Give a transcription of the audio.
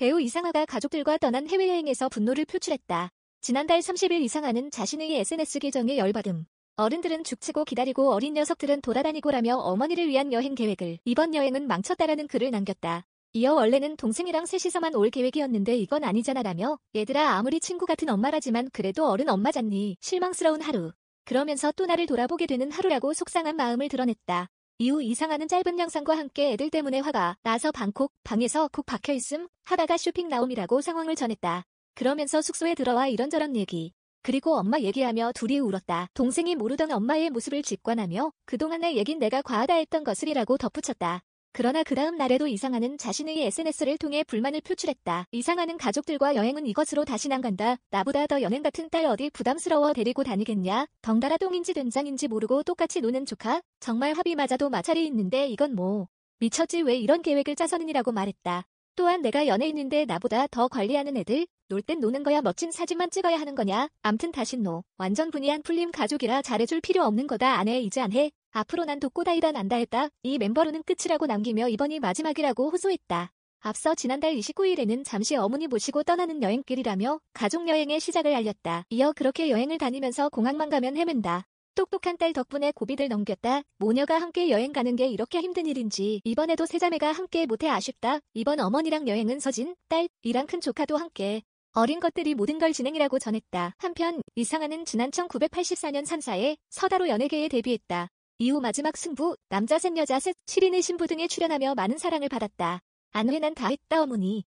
배우 이상하가 가족들과 떠난 해외여행에서 분노를 표출했다. 지난달 30일 이상하는 자신의 SNS 계정에 열받음. 어른들은 죽치고 기다리고 어린 녀석들은 돌아다니고라며 어머니를 위한 여행 계획을 이번 여행은 망쳤다라는 글을 남겼다. 이어 원래는 동생이랑 셋이서만 올 계획이었는데 이건 아니잖아라며 얘들아 아무리 친구 같은 엄마라지만 그래도 어른 엄마잖니 실망스러운 하루. 그러면서 또 나를 돌아보게 되는 하루라고 속상한 마음을 드러냈다. 이후 이상하는 짧은 영상과 함께 애들 때문에 화가 나서 방콕 방에서 콕 박혀있음 하다가 쇼핑 나옴이라고 상황을 전했다. 그러면서 숙소에 들어와 이런저런 얘기. 그리고 엄마 얘기하며 둘이 울었다. 동생이 모르던 엄마의 모습을 직관하며 그동안의 얘긴 내가 과하다 했던 것을이라고 덧붙였다. 그러나 그 다음 날에도 이상하는 자신의 SNS를 통해 불만을 표출했다. 이상하는 가족들과 여행은 이것으로 다시 안 간다. 나보다 더 연행 같은 딸 어디 부담스러워 데리고 다니겠냐. 덩달아 똥인지 된장인지 모르고 똑같이 노는 조카. 정말 합이 맞아도 마찰이 있는데 이건 뭐. 미쳤지 왜 이런 계획을 짜서는이라고 말했다. 또한 내가 연애인는데 나보다 더 관리하는 애들, 놀 땐 노는 거야 멋진 사진만 찍어야 하는 거냐, 암튼 다신 노, 완전 분이한 풀림 가족이라 잘해줄 필요 없는 거다 안 해, 이제 안 해, 앞으로 난 독고다이다 난다 했다, 이 멤버로는 끝이라고 남기며 이번이 마지막이라고 호소했다. 앞서 지난달 29일에는 잠시 어머니 모시고 떠나는 여행길이라며 가족여행의 시작을 알렸다. 이어 그렇게 여행을 다니면서 공항만 가면 헤맨다. 똑똑한 딸 덕분에 고비들 넘겼다. 모녀가 함께 여행 가는 게 이렇게 힘든 일인지 이번에도 세자매가 함께 못해 아쉽다. 이번 어머니랑 여행은 서진, 딸이랑 큰 조카도 함께 어린 것들이 모든 걸 진행이라고 전했다. 한편 이상하는 지난 1984년 산사에 서다로 연예계에 데뷔했다. 이후 마지막 승부, 남자 셋 여자 셋, 7인의 신부 등에 출연하며 많은 사랑을 받았다. 안회난 다했다 어머니.